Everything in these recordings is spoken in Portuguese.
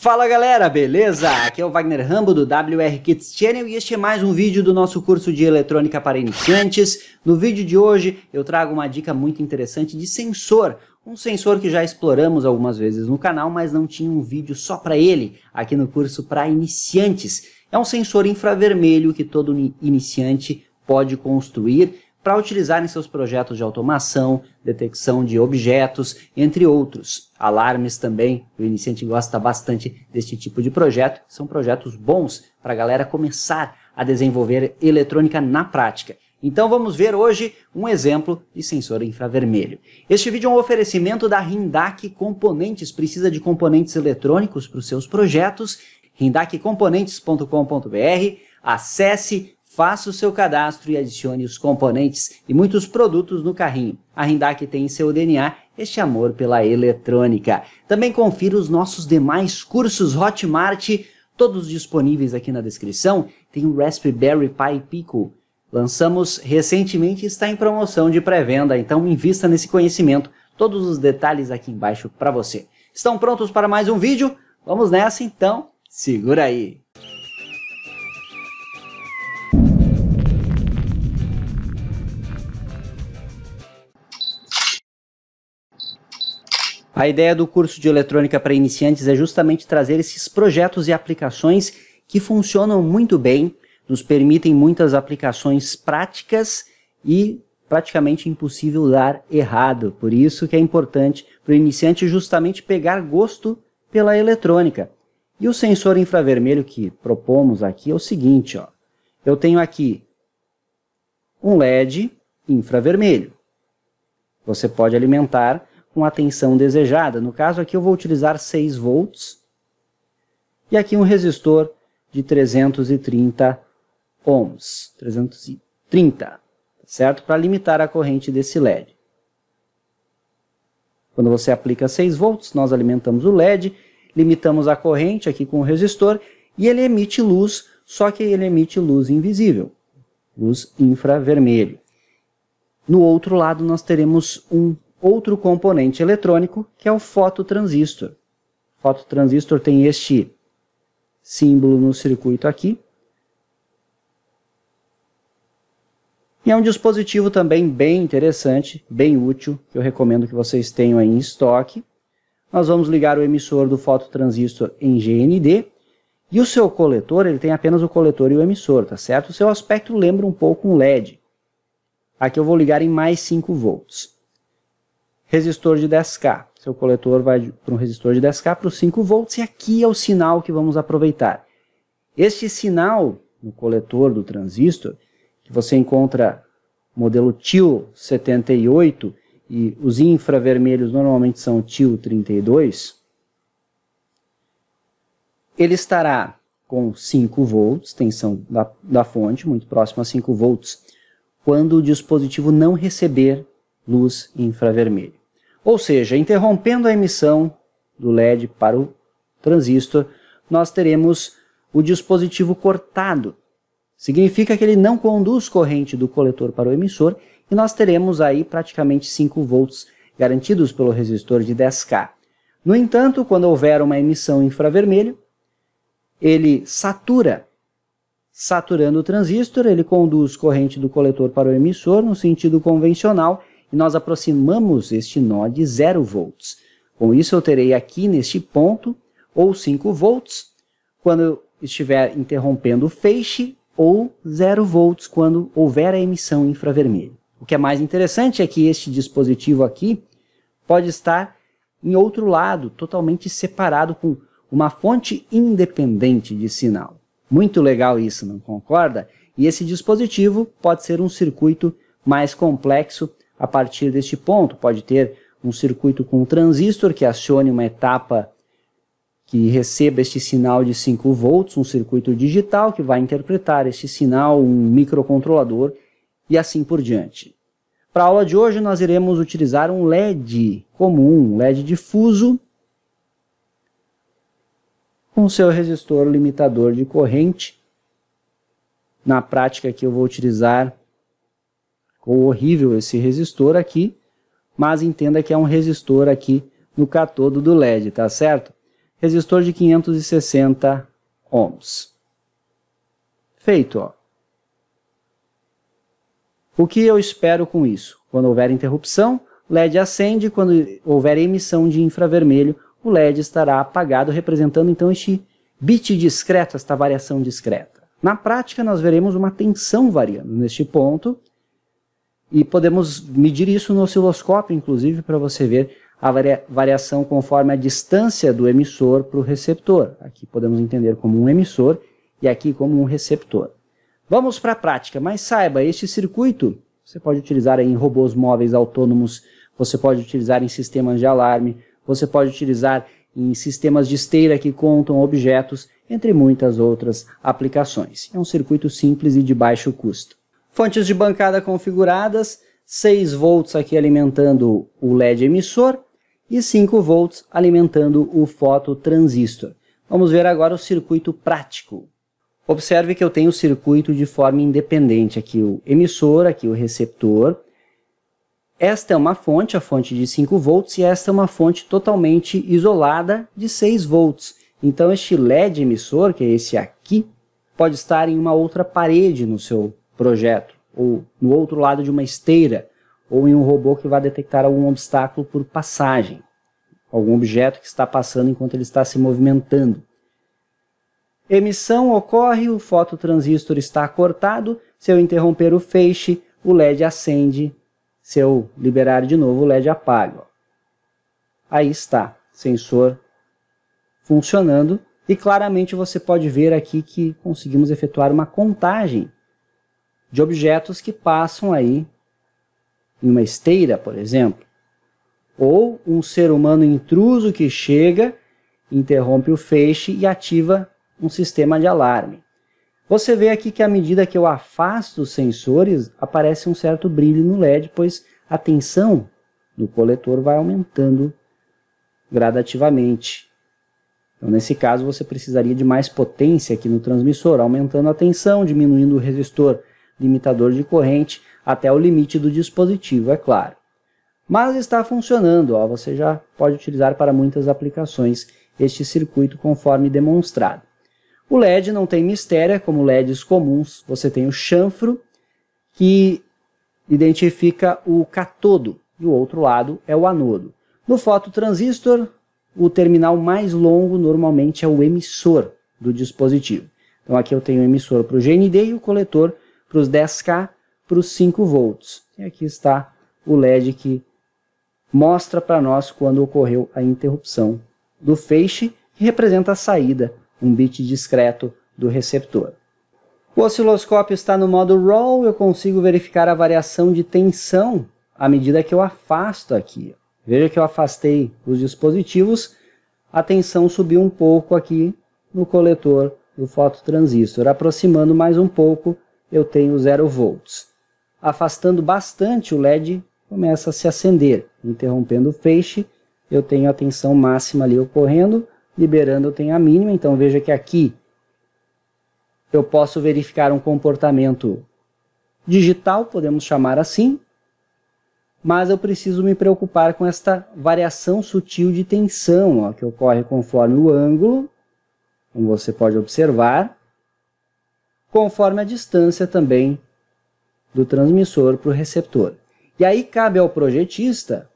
Fala galera, beleza? Aqui é o Wagner Rambo do WR Kids Channel e este é mais um vídeo do nosso curso de eletrônica para iniciantes. No vídeo de hoje eu trago uma dica muito interessante de sensor, um sensor que já exploramos algumas vezes no canal, mas não tinha um vídeo só para ele aqui no curso para iniciantes. É um sensor infravermelho que todo iniciante pode construir para utilizar em seus projetos de automação, detecção de objetos, entre outros. Alarmes também, o iniciante gosta bastante deste tipo de projeto, são projetos bons para a galera começar a desenvolver eletrônica na prática. Então vamos ver hoje um exemplo de sensor infravermelho. Este vídeo é um oferecimento da Rindac Componentes. Precisa de componentes eletrônicos para os seus projetos? rindacomponentes.com.br Acesse, Faça o seu cadastro e adicione os componentes e muitos produtos no carrinho. A Rindac tem em seu DNA este amor pela eletrônica. Também confira os nossos demais cursos Hotmart, todos disponíveis aqui na descrição. Tem o Raspberry Pi Pico. Lançamos recentemente e está em promoção de pré-venda, então invista nesse conhecimento. Todos os detalhes aqui embaixo para você. Estão prontos para mais um vídeo? Vamos nessa então, segura aí! A ideia do curso de eletrônica para iniciantes é justamente trazer esses projetos e aplicações que funcionam muito bem, nos permitem muitas aplicações práticas e praticamente impossível dar errado. Por isso que é importante para o iniciante justamente pegar gosto pela eletrônica. E o sensor infravermelho que propomos aqui é o seguinte, ó. Eu tenho aqui um LED infravermelho. Você pode alimentar com a tensão desejada. No caso aqui eu vou utilizar 6 volts e aqui um resistor de 330 ohms, 330, tá certo? Para limitar a corrente desse LED. Quando você aplica 6 volts, nós alimentamos o LED, limitamos a corrente aqui com o resistor e ele emite luz, só que ele emite luz invisível, luz infravermelho. No outro lado, nós teremos um outro componente eletrônico, que é o fototransistor. O fototransistor tem este símbolo no circuito aqui. E é um dispositivo também bem interessante, bem útil, que eu recomendo que vocês tenham em estoque. Nós vamos ligar o emissor do fototransistor em GND. E o seu coletor, ele tem apenas o coletor e o emissor, tá certo? O seu aspecto lembra um pouco um LED. Aqui eu vou ligar em mais 5 volts resistor de 10K. Seu coletor vai para um resistor de 10K para os 5 volts e aqui é o sinal que vamos aproveitar. Este sinal no coletor do transistor, que você encontra modelo TIL 78 e os infravermelhos normalmente são TIL 32, ele estará com 5 volts, tensão da, da fonte, muito próximo a 5 volts, quando o dispositivo não receber luz infravermelha. Ou seja, interrompendo a emissão do LED para o transistor, nós teremos o dispositivo cortado. Significa que ele não conduz corrente do coletor para o emissor e nós teremos aí praticamente 5 volts garantidos pelo resistor de 10K. No entanto, quando houver uma emissão infravermelho, ele satura. Saturando o transistor, ele conduz corrente do coletor para o emissor no sentido convencional e nós aproximamos este nó de 0 volts. Com isso eu terei aqui neste ponto ou 5 volts quando estiver interrompendo o feixe ou 0 volts quando houver a emissão infravermelha. O que é mais interessante é que este dispositivo aqui pode estar em outro lado, totalmente separado com uma fonte independente de sinal. Muito legal isso, não concorda? E esse dispositivo pode ser um circuito mais complexo a partir deste ponto, pode ter um circuito com um transistor que acione uma etapa que receba este sinal de 5 volts, um circuito digital que vai interpretar este sinal, um microcontrolador e assim por diante. Para a aula de hoje, nós iremos utilizar um LED comum, um LED difuso, com seu resistor limitador de corrente. Na prática aqui eu vou utilizar ou horrível esse resistor aqui, mas entenda que é um resistor aqui no catodo do LED, tá certo? Resistor de 560 ohms. Feito, ó. O que eu espero com isso? Quando houver interrupção, LED acende, quando houver emissão de infravermelho, o LED estará apagado, representando então este bit discreto, esta variação discreta. Na prática, nós veremos uma tensão variando neste ponto, e podemos medir isso no osciloscópio, inclusive, para você ver a variação conforme a distância do emissor para o receptor. Aqui podemos entender como um emissor e aqui como um receptor. Vamos para a prática, mas saiba, este circuito você pode utilizar em robôs móveis autônomos, você pode utilizar em sistemas de alarme, você pode utilizar em sistemas de esteira que contam objetos, entre muitas outras aplicações. É um circuito simples e de baixo custo. Fontes de bancada configuradas, 6 volts aqui alimentando o LED emissor e 5 volts alimentando o fototransistor. Vamos ver agora o circuito prático. Observe que eu tenho o circuito de forma independente, aqui o emissor, aqui o receptor. Esta é uma fonte, a fonte de 5 volts, e esta é uma fonte totalmente isolada de 6 volts. Então este LED emissor, que é esse aqui, pode estar em uma outra parede no seu projeto, ou no outro lado de uma esteira, ou em um robô que vai detectar algum obstáculo por passagem, algum objeto que está passando enquanto ele está se movimentando. Emissão ocorre, o fototransistor está cortado, se eu interromper o feixe, o LED acende, se eu liberar de novo, o LED apaga. Aí está, sensor funcionando, e claramente você pode ver aqui que conseguimos efetuar uma contagem de objetos que passam aí em uma esteira, por exemplo, ou um ser humano intruso que chega, interrompe o feixe e ativa um sistema de alarme. Você vê aqui que à medida que eu afasto os sensores, aparece um certo brilho no LED, pois a tensão do coletor vai aumentando gradativamente. Então, nesse caso, você precisaria de mais potência aqui no transmissor, aumentando a tensão, diminuindo o resistor, limitador de corrente, até o limite do dispositivo, é claro. Mas está funcionando, ó, você já pode utilizar para muitas aplicações este circuito conforme demonstrado. O LED não tem mistério, é como LEDs comuns, você tem o chanfro, que identifica o catodo, e o outro lado é o anodo. No fototransistor, o terminal mais longo normalmente é o emissor do dispositivo. Então aqui eu tenho o emissor para o GND e o coletor para os 10K, para os 5 volts. E aqui está o LED que mostra para nós quando ocorreu a interrupção do feixe, que representa a saída, um bit discreto do receptor. O osciloscópio está no modo RAW, eu consigo verificar a variação de tensão à medida que eu afasto aqui. Veja que eu afastei os dispositivos, a tensão subiu um pouco aqui no coletor do fototransistor, aproximando mais um pouco eu tenho 0 volts. Afastando bastante o LED, começa a se acender, interrompendo o feixe, eu tenho a tensão máxima ali ocorrendo, liberando eu tenho a mínima, então veja que aqui eu posso verificar um comportamento digital, podemos chamar assim, mas eu preciso me preocupar com esta variação sutil de tensão ó, que ocorre conforme o ângulo, como você pode observar, conforme a distância também do transmissor para o receptor. E aí cabe ao projetista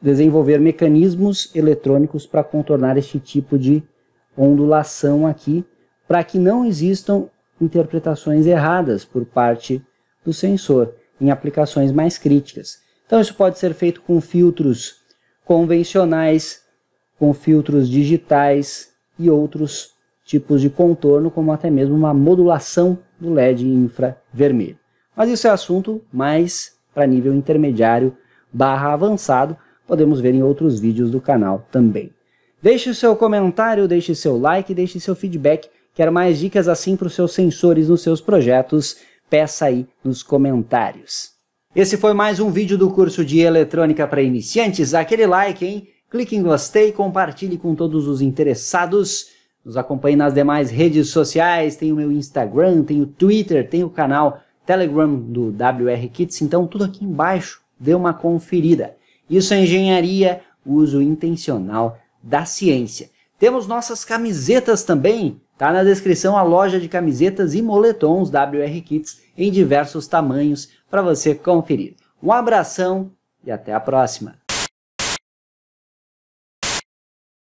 desenvolver mecanismos eletrônicos para contornar este tipo de ondulação aqui, para que não existam interpretações erradas por parte do sensor em aplicações mais críticas. Então isso pode ser feito com filtros convencionais, com filtros digitais e outros tipos de contorno, como até mesmo uma modulação do LED infravermelho. Mas isso é assunto mais para nível intermediário barra avançado, podemos ver em outros vídeos do canal também. Deixe o seu comentário, deixe seu like, deixe seu feedback. Quero mais dicas assim para os seus sensores nos seus projetos? Peça aí nos comentários. Esse foi mais um vídeo do curso de eletrônica para iniciantes. Aquele like, hein? Clique em gostei, compartilhe com todos os interessados. Nos acompanhe nas demais redes sociais, tem o meu Instagram, tem o Twitter, tem o canal Telegram do WR Kits, então tudo aqui embaixo, dê uma conferida. Isso é engenharia, uso intencional da ciência. Temos nossas camisetas também, tá na descrição a loja de camisetas e moletons WR Kits em diversos tamanhos para você conferir. Um abração e até a próxima!